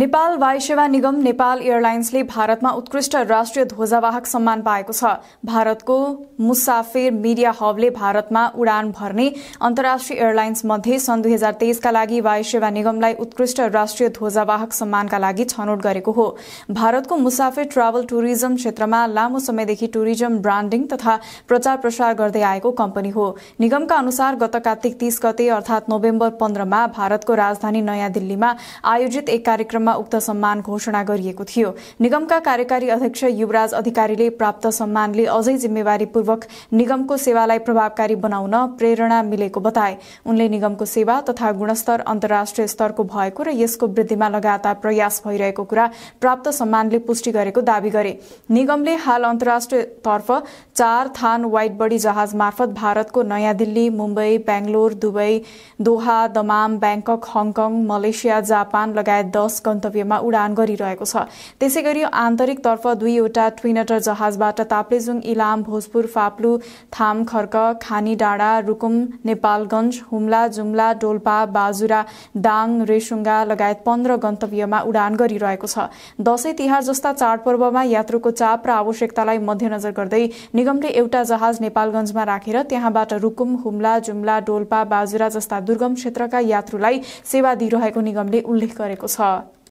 नेपाल वायुसेवा निगम नेपाल एयरलाइन्सले भारतमा उत्कृष्ट राष्ट्रिय ध्वजावाहक सम्मान पाएको छ भारतको मुसाफिर मिडिया हबले भारतमा उडान भर्ने अन्तर्राष्ट्रिय एयरलाइन्स मध्ये सन् दुई हजार तेइसका लागि वायुसेवा निगमलाई उत्कृष्ट राष्ट्रिय ध्वजावाहक सम्मानका लागि छनौट गरेको हो भारतको मुसाफिर ट्राभल टुरिज्म क्षेत्रमा लामो समयदेखि टुरिज्म ब्रान्डिङ तथा प्रचार प्रसार गर्दै आएको कम्पनी हो निगमका अनुसार गत कार्तिक तीस गते अर्थात नोभेम्बर पन्ध्रमा भारतको राजधानी नयाँ दिल्लीमा आयोजित एक कार्यक्रममा उक्त सम्मान घोषणा गरिएको थियो निगमका कार्यकारी अध्यक्ष युवराज अधिकारीले प्राप्त सम्मानले अझै जिम्मेवारीपूर्वक निगमको सेवालाई प्रभावकारी बनाउन प्रेरणा मिलेको बताए उनले निगमको सेवा तथा गुणस्तर अन्तर्राष्ट्रिय स्तरको भएको र यसको वृद्धिमा लगातार प्रयास भइरहेको कुरा प्राप्त सम्मानले पुष्टि गरेको दावी गरे निगमले हाल अन्तर्राष्ट्रिय तर्फ चार थान वाइट बडी जहाज मार्फत भारतको नयाँ Delhi Mumbai Bangalore Dubai Doha Dammam Bangkok Hong Kong Malaysia Japan लगायत दस गन्तव्यमा उडान गरिरहेको छ त्यसै गरी आन्तरिकतर्फ दुईवटा ट्विनटर जहाजबाट ताप्लेजुङ इलाम भोजपुर फाप्लु थाम खर्क खानी डाँडा रुकुम नेपालगञ्ज हुम्ला जुम्ला डोल्पा बाजुरा दाङ रेसुङ्गा लगायत पन्ध्र गन्तव्यमा उडान गरिरहेको छ दशैं तिहार जस्ता चाडपर्वमा यात्रुको चाप र आवश्यकतालाई मध्यनजर गर्दै निगमले एउटा जहाज नेपालगञ्जमा राखेर त्यहाँबाट रुकुम हुम्ला जुम्ला डोल्पा बाजुरा जस्ता दुर्गम क्षेत्रका यात्रुलाई सेवा दिइरहेको निगमले उल्लेख गरेको छ